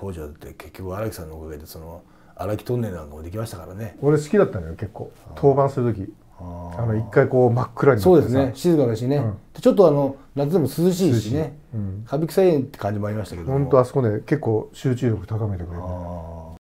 当時はって結局荒木さんのおかげでその荒木トンネルなんかもできましたからね俺好きだったのよ結構登板する時あの一回こう真っ暗にそうですね静かだしね、うん、ちょっとあの夏でも涼しいしね、うん、舞伎臭いって感じもありましたけど本当あそこね結構集中力高めてくれあ。